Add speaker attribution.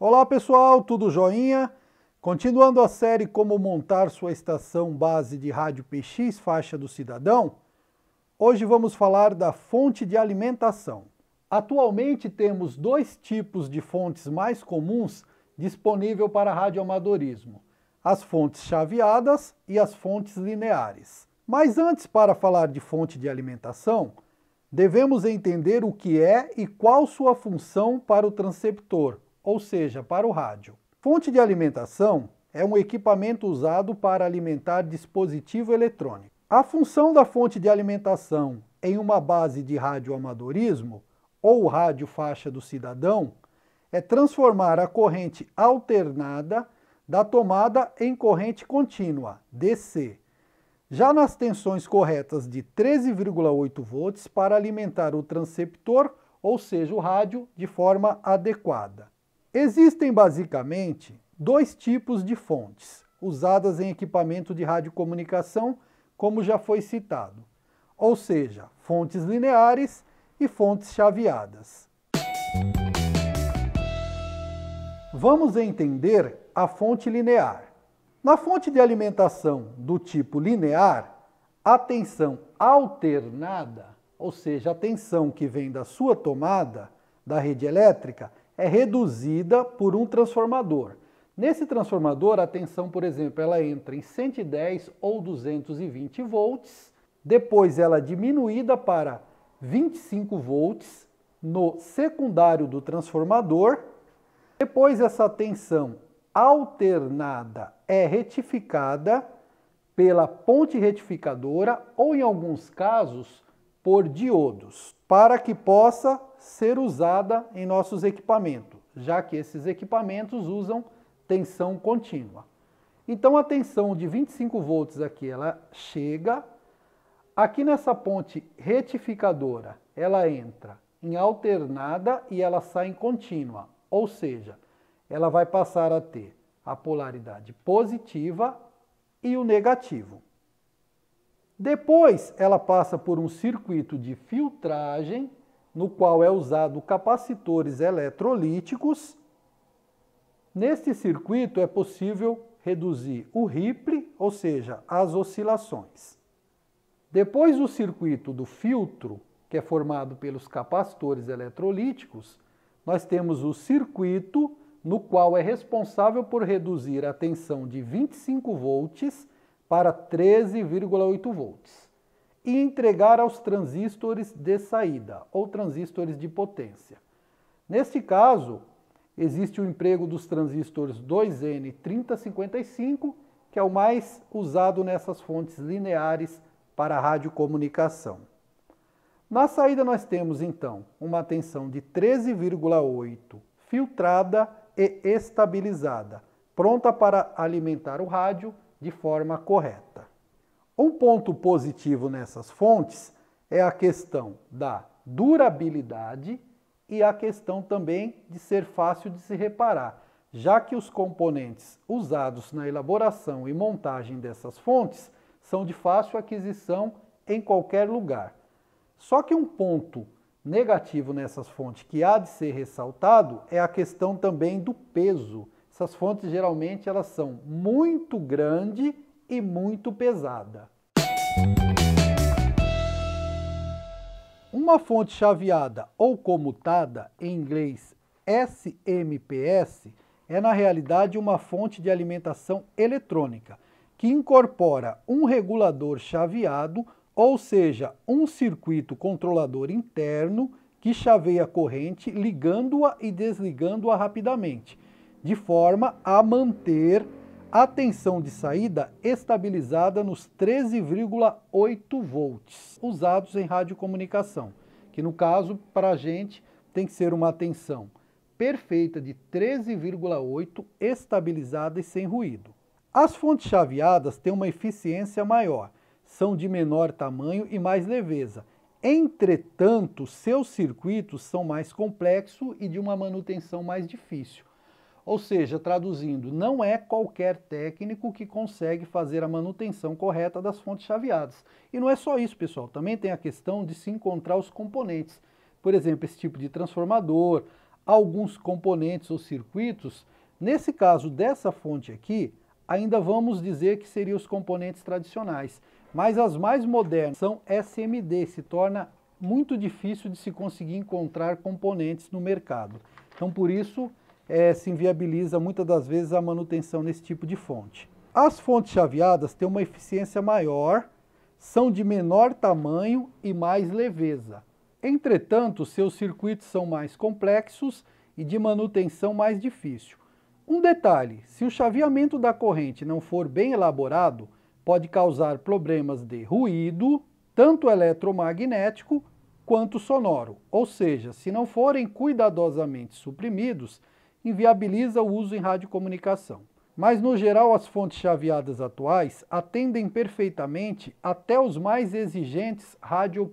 Speaker 1: Olá pessoal, tudo joinha? Continuando a série Como Montar Sua Estação Base de Rádio PX Faixa do Cidadão, hoje vamos falar da fonte de alimentação. Atualmente temos dois tipos de fontes mais comuns disponível para radioamadorismo, as fontes chaveadas e as fontes lineares. Mas antes, para falar de fonte de alimentação, devemos entender o que é e qual sua função para o transceptor, ou seja, para o rádio. Fonte de alimentação é um equipamento usado para alimentar dispositivo eletrônico. A função da fonte de alimentação em uma base de radioamadorismo, ou rádio faixa do cidadão, é transformar a corrente alternada da tomada em corrente contínua, DC. Já nas tensões corretas de 13,8 volts para alimentar o transceptor, ou seja, o rádio, de forma adequada. Existem basicamente dois tipos de fontes usadas em equipamento de radiocomunicação, como já foi citado, ou seja, fontes lineares e fontes chaveadas. Vamos entender a fonte linear. Na fonte de alimentação do tipo linear, a tensão alternada, ou seja, a tensão que vem da sua tomada da rede elétrica, é reduzida por um transformador. Nesse transformador, a tensão, por exemplo, ela entra em 110 ou 220 volts, depois ela é diminuída para 25 volts no secundário do transformador, depois essa tensão alternada é retificada pela ponte retificadora ou, em alguns casos, por diodos, para que possa ser usada em nossos equipamentos, já que esses equipamentos usam tensão contínua. Então a tensão de 25 volts aqui, ela chega aqui nessa ponte retificadora, ela entra em alternada e ela sai em contínua, ou seja, ela vai passar a ter a polaridade positiva e o negativo. Depois, ela passa por um circuito de filtragem, no qual é usado capacitores eletrolíticos. Neste circuito é possível reduzir o ripple, ou seja, as oscilações. Depois, o circuito do filtro, que é formado pelos capacitores eletrolíticos, nós temos o circuito no qual é responsável por reduzir a tensão de 25 volts para 13,8 volts e entregar aos transistores de saída ou transistores de potência. Neste caso, existe o emprego dos transistores 2N3055, que é o mais usado nessas fontes lineares para radiocomunicação. Na saída nós temos então uma tensão de 13,8 filtrada e estabilizada, pronta para alimentar o rádio de forma correta. Um ponto positivo nessas fontes é a questão da durabilidade e a questão também de ser fácil de se reparar, já que os componentes usados na elaboração e montagem dessas fontes são de fácil aquisição em qualquer lugar. Só que um ponto negativo nessas fontes que há de ser ressaltado é a questão também do peso essas fontes geralmente elas são muito grande e muito pesada. Uma fonte chaveada ou comutada, em inglês SMPS, é na realidade uma fonte de alimentação eletrônica que incorpora um regulador chaveado, ou seja, um circuito controlador interno que chaveia a corrente ligando-a e desligando-a rapidamente de forma a manter a tensão de saída estabilizada nos 13,8 volts usados em radiocomunicação, que no caso, para a gente, tem que ser uma tensão perfeita de 13,8 estabilizada e sem ruído. As fontes chaveadas têm uma eficiência maior, são de menor tamanho e mais leveza. Entretanto, seus circuitos são mais complexos e de uma manutenção mais difícil. Ou seja, traduzindo, não é qualquer técnico que consegue fazer a manutenção correta das fontes chaveadas. E não é só isso, pessoal, também tem a questão de se encontrar os componentes. Por exemplo, esse tipo de transformador, alguns componentes ou circuitos, nesse caso dessa fonte aqui, ainda vamos dizer que seriam os componentes tradicionais. Mas as mais modernas são SMD, se torna muito difícil de se conseguir encontrar componentes no mercado. Então, por isso, é, se inviabiliza muitas das vezes a manutenção nesse tipo de fonte. As fontes chaveadas têm uma eficiência maior, são de menor tamanho e mais leveza. Entretanto, seus circuitos são mais complexos e de manutenção mais difícil. Um detalhe, se o chaveamento da corrente não for bem elaborado, pode causar problemas de ruído, tanto eletromagnético quanto sonoro, ou seja, se não forem cuidadosamente suprimidos, inviabiliza o uso em radiocomunicação. Mas, no geral, as fontes chaveadas atuais atendem perfeitamente até os mais exigentes radiooperadores.